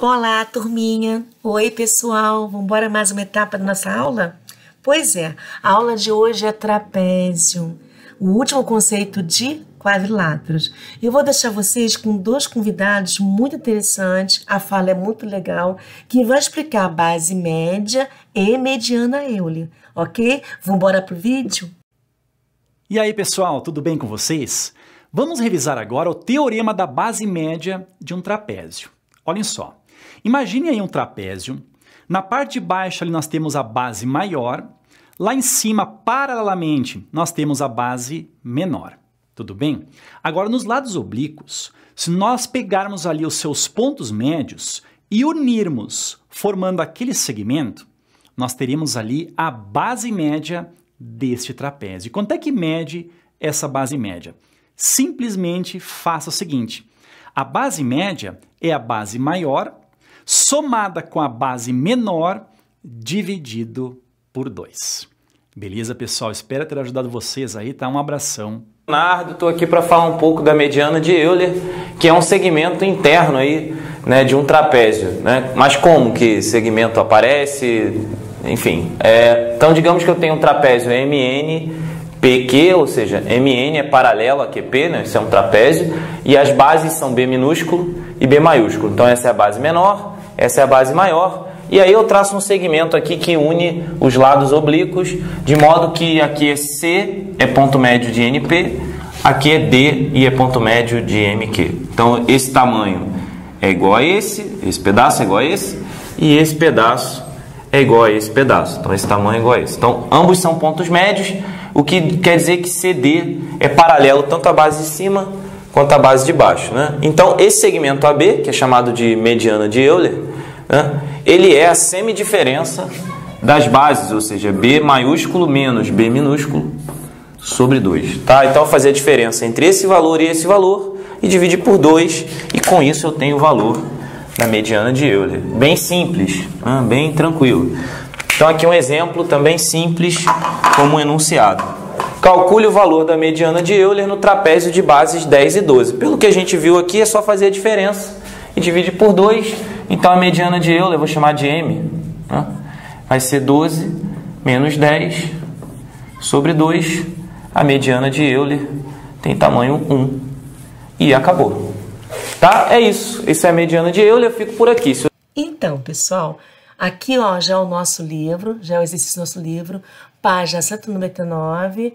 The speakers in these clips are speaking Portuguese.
Olá, turminha! Oi, pessoal! Vamos embora mais uma etapa da nossa aula? Pois é, a aula de hoje é trapézio, o último conceito de quadriláteros. Eu vou deixar vocês com dois convidados muito interessantes, a fala é muito legal, que vai explicar a base média e mediana Euler, ok? Vamos embora pro vídeo? E aí, pessoal, tudo bem com vocês? Vamos revisar agora o teorema da base média de um trapézio. Olhem só. Imagine aí um trapézio. Na parte de baixo ali nós temos a base maior, lá em cima, paralelamente, nós temos a base menor. Tudo bem? Agora, nos lados oblíquos, se nós pegarmos ali os seus pontos médios e unirmos, formando aquele segmento, nós teremos ali a base média deste trapézio. E quanto é que mede essa base média? Simplesmente faça o seguinte: a base média é a base maior somada com a base menor dividido por 2. Beleza, pessoal? Espero ter ajudado vocês aí, tá? Um abração. Leonardo, estou aqui para falar um pouco da mediana de Euler, que é um segmento interno aí, né, de um trapézio, né? Mas como que segmento aparece? Enfim, é, então digamos que eu tenho um trapézio MN, PQ, ou seja, MN é paralelo a QP, né? Isso é um trapézio e as bases são B minúsculo e B maiúsculo. Então essa é a base menor essa é a base maior. E aí eu traço um segmento aqui que une os lados oblíquos, de modo que aqui é C, é ponto médio de NP, aqui é D e é ponto médio de MQ. Então esse tamanho é igual a esse, esse pedaço é igual a esse, e esse pedaço é igual a esse pedaço. Então esse tamanho é igual a esse. Então ambos são pontos médios, o que quer dizer que CD é paralelo tanto à base de cima quanto a base de baixo. Né? Então, esse segmento AB, que é chamado de mediana de Euler, né? ele é a semidiferença das bases, ou seja, B maiúsculo menos B minúsculo sobre 2. Tá? Então, fazer a diferença entre esse valor e esse valor e dividir por 2, e com isso eu tenho o valor da mediana de Euler. Bem simples, né? bem tranquilo. Então, aqui um exemplo também simples como enunciado. Calcule o valor da mediana de Euler no trapézio de bases 10 e 12. Pelo que a gente viu aqui, é só fazer a diferença e divide por 2. Então a mediana de Euler, eu vou chamar de M, né? vai ser 12 menos 10 sobre 2. A mediana de Euler tem tamanho 1. E acabou. Tá? É isso. Isso é a mediana de Euler. Eu fico por aqui. Então, pessoal, aqui ó, já é o nosso livro, já é o exercício do nosso livro, página 199.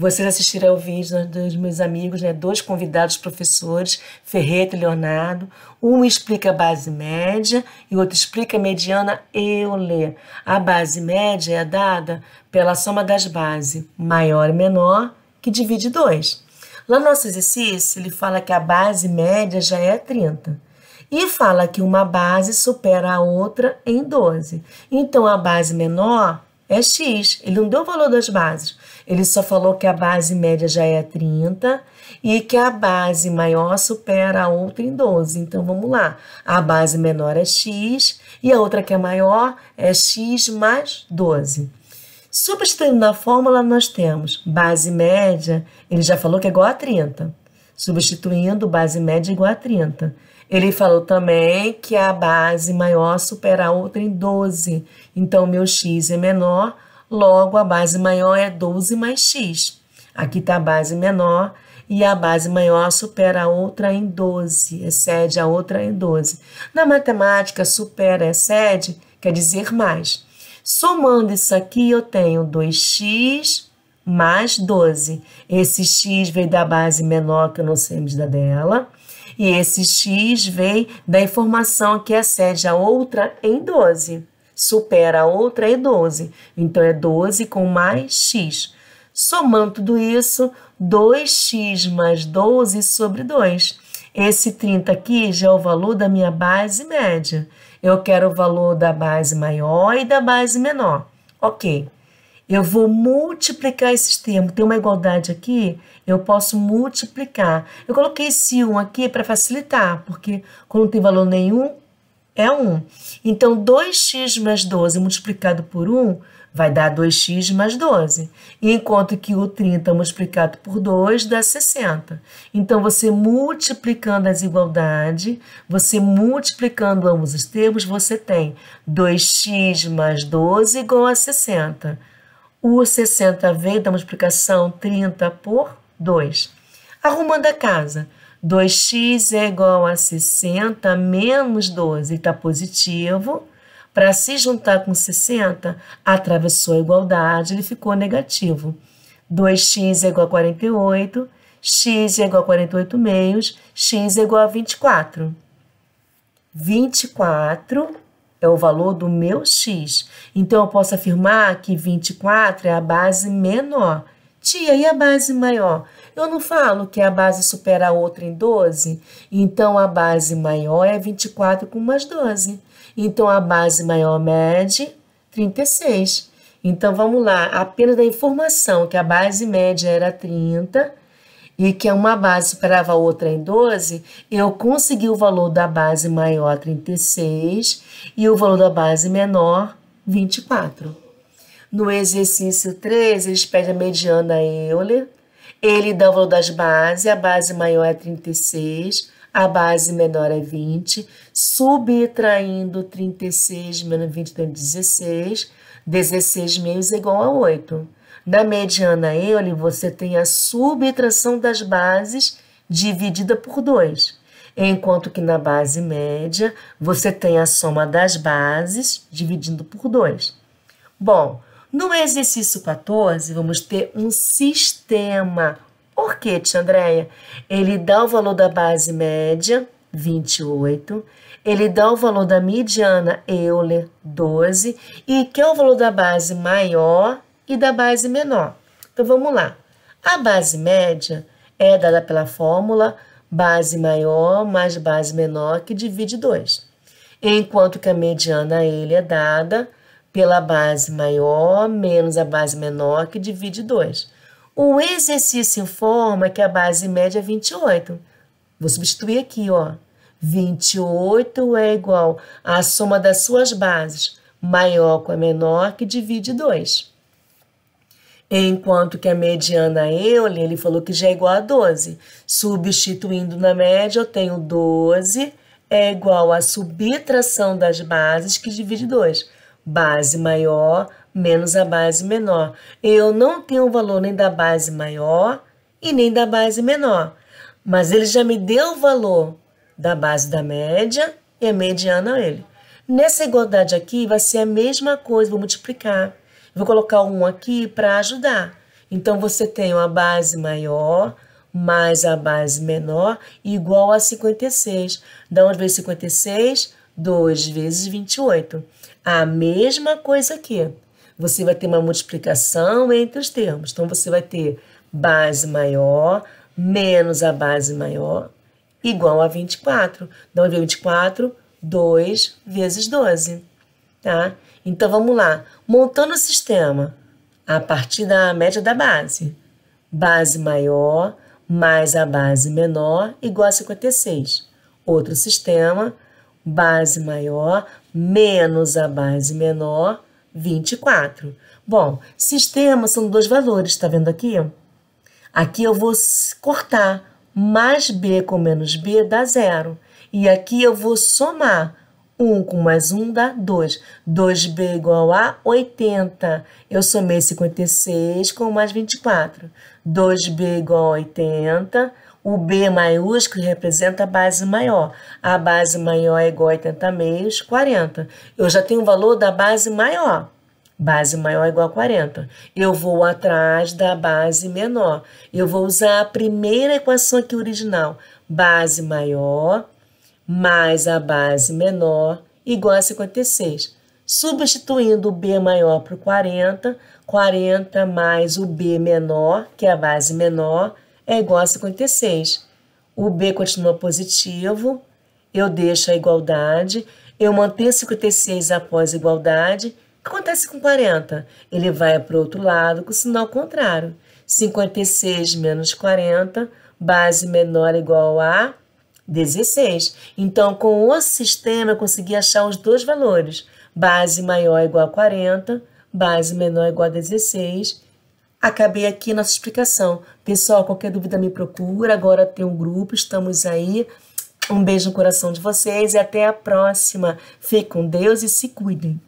Vocês assistiram ao vídeo dos meus amigos, né, dois convidados professores, Ferreira e Leonardo. Um explica a base média e o outro explica a mediana Euler. A base média é dada pela soma das bases maior e menor, que divide 2. Lá no nosso exercício, ele fala que a base média já é 30 e fala que uma base supera a outra em 12. Então, a base menor é X. Ele não deu o valor das bases. Ele só falou que a base média já é 30 e que a base maior supera a outra em 12. Então vamos lá. A base menor é X e a outra que é maior é X mais 12. Substituindo na fórmula, nós temos base média, ele já falou que é igual a 30. Substituindo base média é igual a 30. Ele falou também que a base maior supera a outra em 12. Então, meu x é menor, logo a base maior é 12 mais x. Aqui está a base menor e a base maior supera a outra em 12, excede é a outra em 12. Na matemática, supera, excede, é quer dizer mais. Somando isso aqui, eu tenho 2x mais 12. Esse x veio da base menor, que eu não sei a medida dela, e esse x vem da informação que excede a outra em 12, supera a outra em 12, então é 12 com mais x. Somando tudo isso, 2x mais 12 sobre 2. Esse 30 aqui já é o valor da minha base média. Eu quero o valor da base maior e da base menor. Ok. Eu vou multiplicar esses termos. Tem uma igualdade aqui, eu posso multiplicar. Eu coloquei esse 1 aqui para facilitar, porque quando não tem valor nenhum, é 1. Então, 2x mais 12 multiplicado por 1 vai dar 2x mais 12. Enquanto que o 30 multiplicado por 2 dá 60. Então, você multiplicando as igualdades, você multiplicando ambos os termos, você tem 2x mais 12 igual a 60. O 60V dá uma multiplicação 30 por 2. Arrumando a casa, 2x é igual a 60 menos 12, está positivo. Para se juntar com 60, atravessou a igualdade, ele ficou negativo. 2x é igual a 48, x é igual a 48 meios, x é igual a 24. 24 é o valor do meu x. Então eu posso afirmar que 24 é a base menor. Tia, e a base maior? Eu não falo que a base supera a outra em 12? Então a base maior é 24 com mais 12. Então a base maior mede 36. Então vamos lá, apenas da informação que a base média era 30, e que é uma base superava a outra em 12, eu consegui o valor da base maior 36 e o valor da base menor 24. No exercício 13, eles pedem a mediana Euler, ele dá o valor das bases, a base maior é 36, a base menor é 20, subtraindo 36 menos 20, então 16, 16 menos é igual a 8. Na mediana Euler, você tem a subtração das bases dividida por 2, enquanto que na base média você tem a soma das bases dividindo por 2. Bom, no exercício 14, vamos ter um sistema. Por quê, tia Andréia? Ele dá o valor da base média, 28, ele dá o valor da mediana Euler, 12, e quer o valor da base maior, e da base menor. Então vamos lá. A base média é dada pela fórmula base maior mais base menor que divide 2. Enquanto que a mediana ele é dada pela base maior menos a base menor que divide 2. O exercício informa é que a base média é 28. Vou substituir aqui, ó. 28 é igual à soma das suas bases, maior com a menor, que divide 2 enquanto que a mediana Euler, ele falou que já é igual a 12. Substituindo na média, eu tenho 12 é igual à subtração das bases que divide 2. Base maior menos a base menor. Eu não tenho o valor nem da base maior e nem da base menor, mas ele já me deu o valor da base da média e a mediana ele. Nessa igualdade aqui vai ser a mesma coisa, vou multiplicar. Vou colocar um aqui para ajudar. Então, você tem uma base maior mais a base menor igual a 56. Dá onde vez 56? 2 vezes 28. A mesma coisa aqui. Você vai ter uma multiplicação entre os termos. Então, você vai ter base maior menos a base maior igual a 24. Dá onde vez 24? 2 vezes 12. Tá? Então vamos lá. Montando o sistema a partir da média da base. Base maior mais a base menor igual a 56. Outro sistema, base maior menos a base menor, 24. Bom, sistema são dois valores, está vendo aqui? Aqui eu vou cortar mais b com menos b dá zero. E aqui eu vou somar 1 com mais 1 dá 2. 2b igual a 80. Eu somei 56 com mais 24. 2b igual a 80. O B maiúsculo representa a base maior. A base maior é igual a 80 meios, 40. Eu já tenho o valor da base maior. Base maior é igual a 40. Eu vou atrás da base menor. Eu vou usar a primeira equação aqui original. Base maior mais a base menor igual a 56. Substituindo o B maior por 40, 40 mais o B menor, que é a base menor, é igual a 56. O B continua positivo, eu deixo a igualdade, eu mantenho 56 após a igualdade. O que acontece com 40? Ele vai para o outro lado com o sinal contrário. 56 menos 40, base menor igual a 16. Então, com o sistema, eu consegui achar os dois valores. Base maior igual a 40, base menor igual a 16. Acabei aqui nossa explicação. Pessoal, qualquer dúvida me procura. Agora tem um grupo, estamos aí. Um beijo no coração de vocês e até a próxima. Fiquem com Deus e se cuidem.